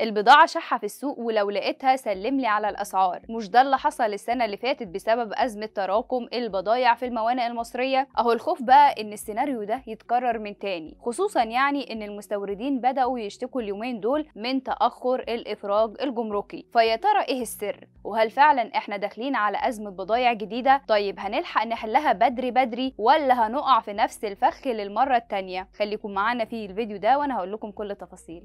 البضاعة شحة في السوق ولو لقيتها سلم لي على الأسعار مش ده اللي حصل السنة اللي فاتت بسبب أزمة تراكم البضايع في الموانئ المصرية أهو الخوف بقى إن السيناريو ده يتكرر من تاني خصوصا يعني إن المستوردين بدأوا يشتكوا اليومين دول من تأخر الإفراج الجمركي فيا ترى إيه السر وهل فعلا إحنا داخلين على أزمة بضايع جديدة طيب هنلحق نحلها بدري بدري ولا هنقع في نفس الفخ للمرة التانية خليكم معانا في الفيديو ده وأنا هقول لكم كل التفاصيل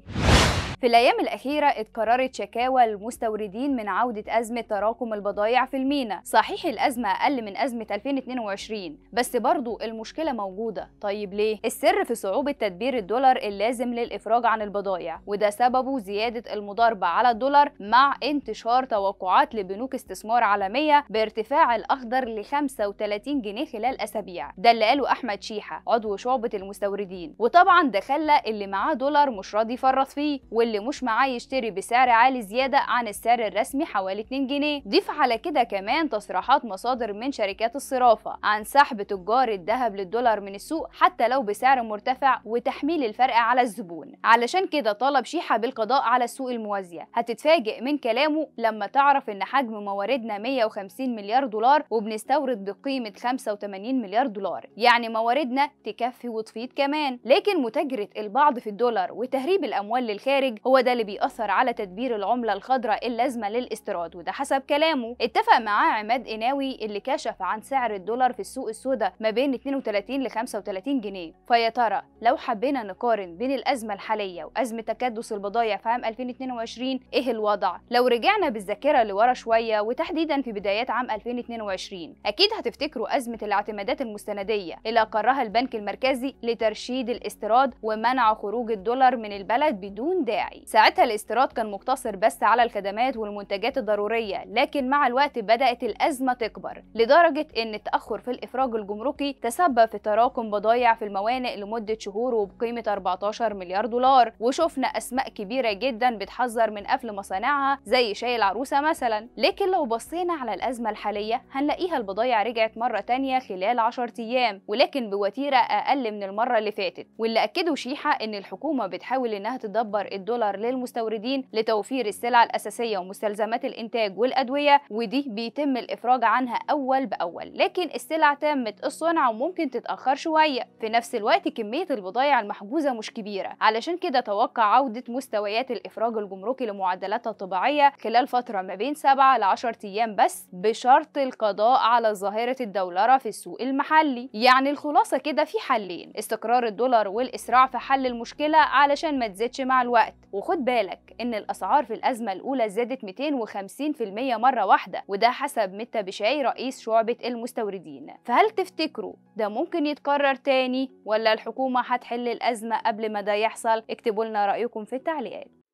في الأيام الأخيرة اتكررت شكاوى المستوردين من عودة أزمة تراكم البضائع في المينا صحيح الأزمة أقل من أزمة 2022 بس برضو المشكلة موجودة طيب ليه؟ السر في صعوبة تدبير الدولار اللازم للإفراج عن البضائع وده سببه زيادة المضاربة على الدولار مع انتشار توقعات لبنوك استثمار عالمية بارتفاع الأخضر ل 35 جنيه خلال أسابيع ده اللي قاله أحمد شيحة عضو شعبة المستوردين وطبعا ده خلى اللي معاه دولار مش راضي يفرط فيه واللي مش معاه يشتري بسعر عالي زيادة عن السعر الرسمي حوالي 2 جنيه ضيف على كده كمان تصريحات مصادر من شركات الصرافة عن سحب تجار الذهب للدولار من السوق حتى لو بسعر مرتفع وتحميل الفرق على الزبون علشان كده طلب شيحة بالقضاء على السوق الموازية هتتفاجئ من كلامه لما تعرف ان حجم مواردنا 150 مليار دولار وبنستورد بقيمة 85 مليار دولار يعني مواردنا تكفي وتفيض كمان لكن متاجرة البعض في الدولار وتهريب الأموال للخارج الخارج هو ده اللي بيأثر على تدبير العملة الخضراء اللازمة للاستيراد وده حسب كلامه اتفق معاه عماد قناوي اللي كشف عن سعر الدولار في السوق السوداء ما بين 32 ل 35 جنيه فيا ترى لو حبينا نقارن بين الأزمة الحالية وأزمة تكدس البضايع في عام 2022 إيه الوضع لو رجعنا بالذاكرة لورا شوية وتحديدا في بدايات عام 2022 أكيد هتفتكروا أزمة الاعتمادات المستندية اللي أقرها البنك المركزي لترشيد الاستيراد ومنع خروج الدولار من البلد بدون داعي السلعي ساعتها الاستيراد كان مقتصر بس على الخدمات والمنتجات الضرورية لكن مع الوقت بدأت الأزمة تكبر لدرجة أن التأخر في الإفراج الجمركي تسبب في تراكم بضائع في الموانئ لمدة شهور وبقيمة 14 مليار دولار وشفنا أسماء كبيرة جدا بتحذر من قفل مصانعها زي شاي العروسة مثلا لكن لو بصينا على الأزمة الحالية هنلاقيها البضائع رجعت مرة تانية خلال 10 أيام ولكن بوتيرة أقل من المرة اللي فاتت واللي أكدوا شيحة أن الحكومة بتحاول أنها تدبر الدول دولار للمستوردين لتوفير السلع الأساسية ومستلزمات الإنتاج والأدوية ودي بيتم الإفراج عنها أول بأول لكن السلع تامة الصنع وممكن تتأخر شوية في نفس الوقت كمية البضائع المحجوزة مش كبيرة علشان كده توقع عودة مستويات الإفراج الجمركي لمعدلاتها الطبيعية خلال فترة ما بين 7 ل 10 أيام بس بشرط القضاء على ظاهرة الدولرة في السوق المحلي يعني الخلاصة كده في حلين استقرار الدولار والإسراع في حل المشكلة علشان ما تزيدش مع الوقت وخد بالك ان الاسعار في الازمه الاولى زادت 250% مره واحده وده حسب متى بشاي رئيس شعبه المستوردين فهل تفتكروا ده ممكن يتكرر تاني ولا الحكومه هتحل الازمه قبل ما ده يحصل اكتبوا لنا رايكم في التعليقات